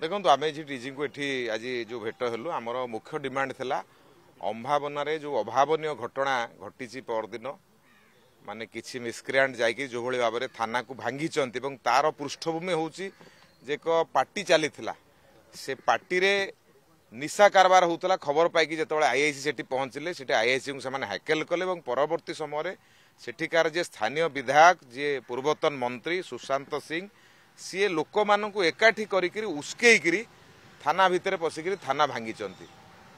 ଦେଖନ୍ତୁ ଆମେ ଏଠି ଡିଜିଙ୍କୁ ଏଠି ଆଜି ଯେଉଁ ଭେଟ ହେଲୁ ଆମର ମୁଖ୍ୟ ଡିମାଣ୍ଡ ଥିଲା ଅମ୍ଭାବନାରେ ଯେଉଁ ଅଭାବନୀୟ ଘଟଣା ଘଟିଛି ପରଦିନ ମାନେ କିଛି ମିସକ୍ରିଆଣ୍ଟ ଯାଇକି ଯେଉଁଭଳି ଭାବରେ ଥାନାକୁ ଭାଙ୍ଗିଛନ୍ତି ଏବଂ ତାର ପୃଷ୍ଠଭୂମି ହେଉଛି ଯେ ଏକ ପାର୍ଟି ଚାଲିଥିଲା ସେ ପାର୍ଟିରେ ନିଶା କାରବାର ହେଉଥିଲା ଖବର ପାଇକି ଯେତେବେଳେ ଆଇଆଇସି ସେଠି ପହଞ୍ଚିଲେ ସେଠି ଆଇଆଇସିଙ୍କୁ ସେମାନେ ହ୍ୟାକେଲ୍ କଲେ ଏବଂ ପରବର୍ତ୍ତୀ ସମୟରେ ସେଠିକାର ଯିଏ ସ୍ଥାନୀୟ ବିଧାୟକ ଯିଏ ପୂର୍ବତନ ମନ୍ତ୍ରୀ ସୁଶାନ୍ତ ସିଂ ସିଏ ଲୋକମାନଙ୍କୁ ଏକାଠି କରିକିରି ଉସ୍କେଇକିରି ଥାନା ଭିତରେ ପଶିକିରି ଥାନା ଭାଙ୍ଗିଛନ୍ତି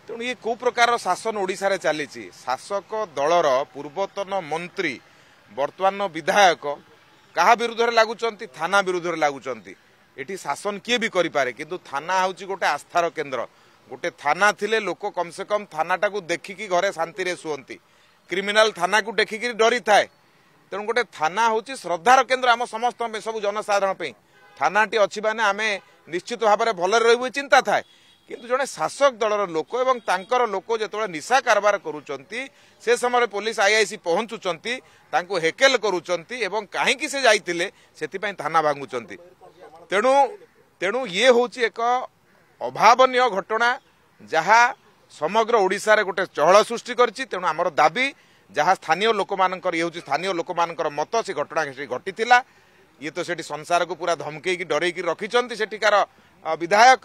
ତେଣୁ ଇଏ କେଉଁ ପ୍ରକାରର ଶାସନ ଓଡ଼ିଶାରେ ଚାଲିଛି ଶାସକ ଦଳର ପୂର୍ବତନ ମନ୍ତ୍ରୀ ବର୍ତ୍ତମାନ ବିଧାୟକ କାହା ବିରୁଦ୍ଧରେ ଲାଗୁଛନ୍ତି ଥାନା ବିରୁଦ୍ଧରେ ଲାଗୁଛନ୍ତି ଏଠି ଶାସନ କିଏ ବି କରିପାରେ କିନ୍ତୁ ଥାନା ହେଉଛି ଗୋଟେ ଆସ୍ଥାର କେନ୍ଦ୍ର ଗୋଟେ ଥାନା ଥିଲେ ଲୋକ କମ୍ ସେ କମ୍ ଥାନାଟାକୁ ଦେଖିକି ଘରେ ଶାନ୍ତିରେ ଶୁଅନ୍ତି କ୍ରିମିନାଲ୍ ଥାନାକୁ ଦେଖିକିରି ଡରିଥାଏ ତେଣୁ ଗୋଟେ ଥାନା ହେଉଛି ଶ୍ରଦ୍ଧାର କେନ୍ଦ୍ର ଆମ ସମସ୍ତଙ୍କ ପାଇଁ ସବୁ ଜନସାଧାରଣ ପାଇଁ ଥାନାଟି ଅଛି ମାନେ ଆମେ ନିଶ୍ଚିତ ଭାବରେ ଭଲରେ ରହିବୁ ଚିନ୍ତା ଥାଏ କିନ୍ତୁ ଜଣେ ଶାସକ ଦଳର ଲୋକ ଏବଂ ତାଙ୍କର ଲୋକ ଯେତେବେଳେ ନିଶା କାରବାର କରୁଛନ୍ତି ସେ ସମୟରେ ପୋଲିସ ଆଇଆଇସି ପହଞ୍ଚୁଛନ୍ତି ତାଙ୍କୁ ହେକେଲ କରୁଛନ୍ତି ଏବଂ କାହିଁକି ସେ ଯାଇଥିଲେ ସେଥିପାଇଁ ଥାନା ଭାଙ୍ଗୁଛନ୍ତି ତେଣୁ ତେଣୁ ଇଏ ହେଉଛି ଏକ ଅଭାବନୀୟ ଘଟଣା ଯାହା ସମଗ୍ର ଓଡ଼ିଶାରେ ଗୋଟେ ଚହଳ ସୃଷ୍ଟି କରିଛି ତେଣୁ ଆମର ଦାବି ଯାହା ସ୍ଥାନୀୟ ଲୋକମାନଙ୍କର ଇଏ ହେଉଛି ସ୍ଥାନୀୟ ଲୋକମାନଙ୍କର ମତ ସେ ଘଟଣା ସେଠି ଘଟିଥିଲା ଇଏ ତ ସେଠି ସଂସାରକୁ ପୁରା ଧମକେଇକି ଡରେଇକି ରଖିଛନ୍ତି ସେଠିକାର ବିଧାୟକ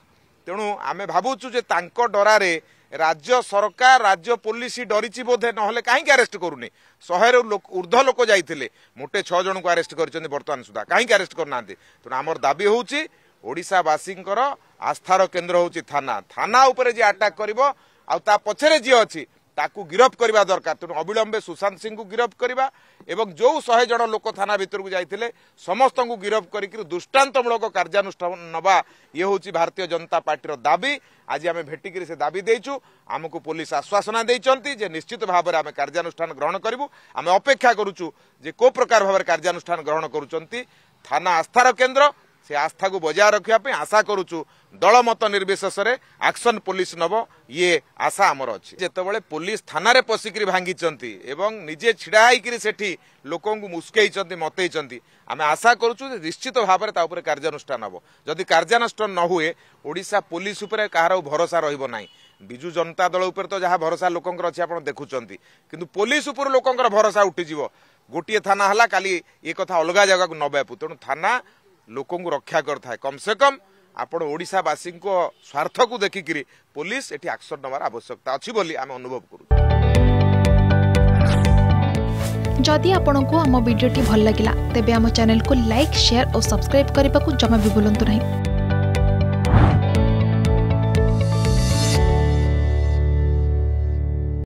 ତେଣୁ ଆମେ ଭାବୁଛୁ ଯେ ତାଙ୍କ ଡରାରେ ରାଜ୍ୟ ସରକାର ରାଜ୍ୟ ପୋଲିସ ଡରିଛି ବୋଧେ ନହେଲେ କାହିଁକି ଆରେଷ୍ଟ କରୁନି ଶହେରୁ ଉର୍ଦ୍ଧ୍ୱ ଲୋକ ଯାଇଥିଲେ ମୋଟେ ଛଅ ଜଣଙ୍କୁ ଆରେଷ୍ଟ କରିଛନ୍ତି ବର୍ତ୍ତମାନ ସୁଦ୍ଧା କାହିଁକି ଆରେଷ୍ଟ କରୁନାହାନ୍ତି ତେଣୁ ଆମର ଦାବି ହେଉଛି ଓଡ଼ିଶାବାସୀଙ୍କର ଆସ୍ଥାର କେନ୍ଦ୍ର ହେଉଛି ଥାନା ଥାନା ଉପରେ ଯିଏ ଆଟାକ୍ କରିବ ଆଉ ତା ପଛରେ ଯିଏ ଅଛି ତାକୁ ଗିରଫ କରିବା ଦରକାର ତେଣୁ ଅବିଳମ୍ବେ ସୁଶାନ୍ତ ସିଂଙ୍କୁ ଗିରଫ କରିବା ଏବଂ ଯେଉଁ ଶହେ ଜଣ ଲୋକ ଥାନା ଭିତରକୁ ଯାଇଥିଲେ ସମସ୍ତଙ୍କୁ ଗିରଫ କରିକି ଦୃଷ୍ଟାନ୍ତମୂଳକ କାର୍ଯ୍ୟାନୁଷ୍ଠାନ ନେବା ଇଏ ହେଉଛି ଭାରତୀୟ ଜନତା ପାର୍ଟିର ଦାବି ଆଜି ଆମେ ଭେଟିକିରି ସେ ଦାବି ଦେଇଛୁ ଆମକୁ ପୋଲିସ ଆଶ୍ୱାସନା ଦେଇଛନ୍ତି ଯେ ନିଶ୍ଚିତ ଭାବରେ ଆମେ କାର୍ଯ୍ୟାନୁଷ୍ଠାନ ଗ୍ରହଣ କରିବୁ ଆମେ ଅପେକ୍ଷା କରୁଛୁ ଯେ କେଉଁ ପ୍ରକାର ଭାବରେ କାର୍ଯ୍ୟାନୁଷ୍ଠାନ ଗ୍ରହଣ କରୁଛନ୍ତି ଥାନା ଆସ୍ଥାର କେନ୍ଦ୍ର ସେ ଆସ୍ଥାକୁ ବଜାୟ ରଖିବା ପାଇଁ ଆଶା କରୁଛୁ ଦଳ ମତ ନିର୍ବିଶେଷରେ ଆକ୍ସନ ପୋଲିସ ନବ ଇଏ ଆଶା ଆମର ଅଛି ଯେତେବେଳେ ପୋଲିସ ଥାନାରେ ପଶିକିରି ଭାଙ୍ଗିଛନ୍ତି ଏବଂ ନିଜେ ଛିଡ଼ା ହେଇକିରି ସେଠି ଲୋକଙ୍କୁ ମୁସ୍କେଇଛନ୍ତି ମତେଇଛନ୍ତି ଆମେ ଆଶା କରୁଛୁ ଯେ ନିଶ୍ଚିତ ଭାବରେ ତା ଉପରେ କାର୍ଯ୍ୟାନୁଷ୍ଠାନ ହବ ଯଦି କାର୍ଯ୍ୟାନୁଷ୍ଠାନ ନ ହୁଏ ଓଡ଼ିଶା ପୋଲିସ ଉପରେ କାହାର ଭରସା ରହିବ ନାହିଁ ବିଜୁ ଜନତା ଦଳ ଉପରେ ତ ଯାହା ଭରସା ଲୋକଙ୍କର ଅଛି ଆପଣ ଦେଖୁଛନ୍ତି କିନ୍ତୁ ପୋଲିସ ଉପରେ ଲୋକଙ୍କର ଭରସା ଉଠିଯିବ ଗୋଟିଏ ଥାନା ହେଲା କାଲି ଏ କଥା ଅଲଗା ଜାଗାକୁ ନବାକୁ ତେଣୁ ଥାନା ଲୋକଙ୍କୁ ରକ୍ଷା କରିଥାଏ କମ୍ ସେ କମ୍ ଆପଣ ଓଡ଼ିଶାବାସୀଙ୍କ ସ୍ୱାର୍ଥକୁ ଦେଖିକିରି ପୋଲିସ ଏଠି ଆକ୍ସନ ନେବାର ଆବଶ୍ୟକତା ଅଛି ବୋଲି ଆମେ ଅନୁଭବ କରୁଛୁ ଯଦି ଆପଣଙ୍କୁ ଆମ ଭିଡ଼ିଓଟି ଭଲ ଲାଗିଲା ତେବେ ଆମ ଚ୍ୟାନେଲକୁ ଲାଇକ୍ ସେୟାର ଓ ସବସ୍କ୍ରାଇବ୍ କରିବାକୁ ଜମା ବି ଭୁଲନ୍ତୁ ନାହିଁ